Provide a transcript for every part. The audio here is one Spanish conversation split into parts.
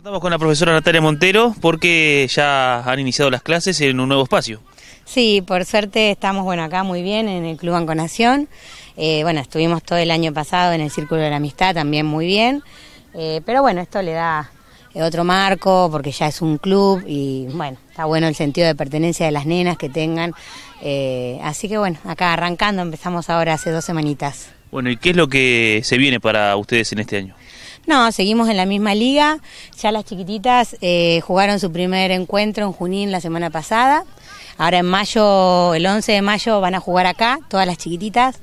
Contamos con la profesora Natalia Montero porque ya han iniciado las clases en un nuevo espacio. Sí, por suerte estamos bueno acá muy bien en el Club Anconación. Eh, bueno, estuvimos todo el año pasado en el Círculo de la Amistad también muy bien. Eh, pero bueno, esto le da eh, otro marco porque ya es un club y bueno, está bueno el sentido de pertenencia de las nenas que tengan. así que bueno, acá arrancando, empezamos ahora hace dos semanitas. Bueno, ¿y qué es lo que se viene para ustedes en este año? No, seguimos en la misma liga. Ya las chiquititas eh, jugaron su primer encuentro en Junín la semana pasada. Ahora en mayo, el 11 de mayo, van a jugar acá, todas las chiquititas.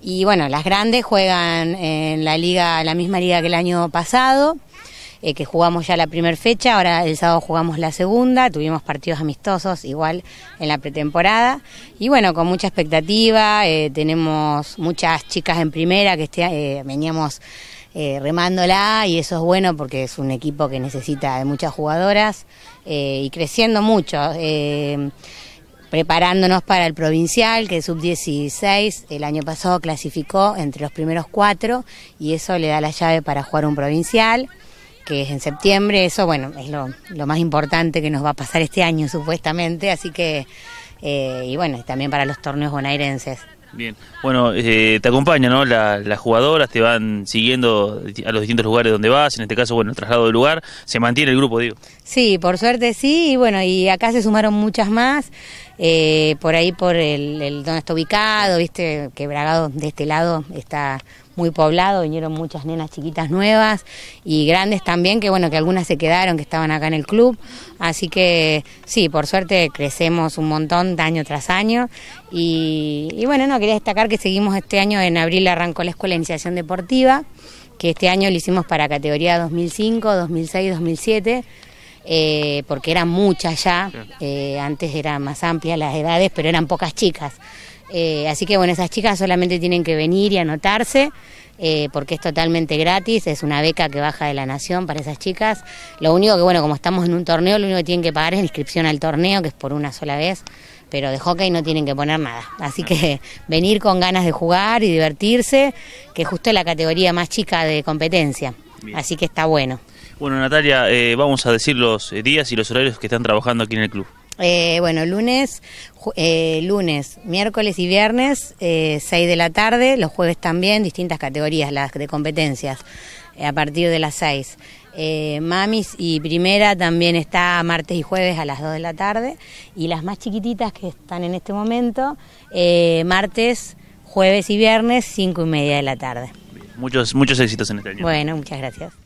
Y bueno, las grandes juegan en la liga, la misma liga que el año pasado, eh, que jugamos ya la primera fecha, ahora el sábado jugamos la segunda, tuvimos partidos amistosos igual en la pretemporada. Y bueno, con mucha expectativa, eh, tenemos muchas chicas en primera que este, veníamos eh, remándola y eso es bueno porque es un equipo que necesita de muchas jugadoras eh, y creciendo mucho. Eh, preparándonos para el provincial, que sub-16 el año pasado clasificó entre los primeros cuatro y eso le da la llave para jugar un provincial, que es en septiembre, eso bueno, es lo, lo más importante que nos va a pasar este año supuestamente, así que, y bueno, también para los torneos bonaerenses. Bien, bueno, eh, te acompañan ¿no? las jugadoras, te van siguiendo a los distintos lugares donde vas, en este caso, bueno, el traslado de lugar, se mantiene el grupo, digo. Sí, por suerte sí, y bueno, y acá se sumaron muchas más, eh, por ahí por el, el, donde está ubicado, viste, que Bragado de este lado está muy poblado, vinieron muchas nenas chiquitas nuevas y grandes también, que bueno, que algunas se quedaron, que estaban acá en el club. Así que sí, por suerte crecemos un montón de año tras año. Y, bueno, no, quería destacar que seguimos este año, en abril arrancó la Escuela de Iniciación Deportiva, que este año lo hicimos para categoría 2005, 2006, 2007. porque eran muchas ya, eh, antes eran más amplias las edades, pero eran pocas chicas. Eh, así que bueno, esas chicas solamente tienen que venir y anotarse. Eh, porque es totalmente gratis, es una beca que baja de la nación para esas chicas. Lo único que, bueno, como estamos en un torneo, lo único que tienen que pagar es la inscripción al torneo, que es por una sola vez, pero de hockey no tienen que poner nada. Así que venir con ganas de jugar y divertirse, que justo es la categoría más chica de competencia. Así que está bueno. Bueno, Natalia, eh, vamos a decir los días y los horarios que están trabajando aquí en el club. Eh, bueno, lunes, eh, lunes, miércoles y viernes, eh, 6 de la tarde, los jueves también, distintas categorías, las de competencias, eh, a partir de las 6. mamis y primera también está martes y jueves a las 2 de la tarde, y las más chiquititas que están en este momento, martes, jueves y viernes, 5 y media de la tarde. Muchos, muchos éxitos en este año. Bueno, muchas gracias.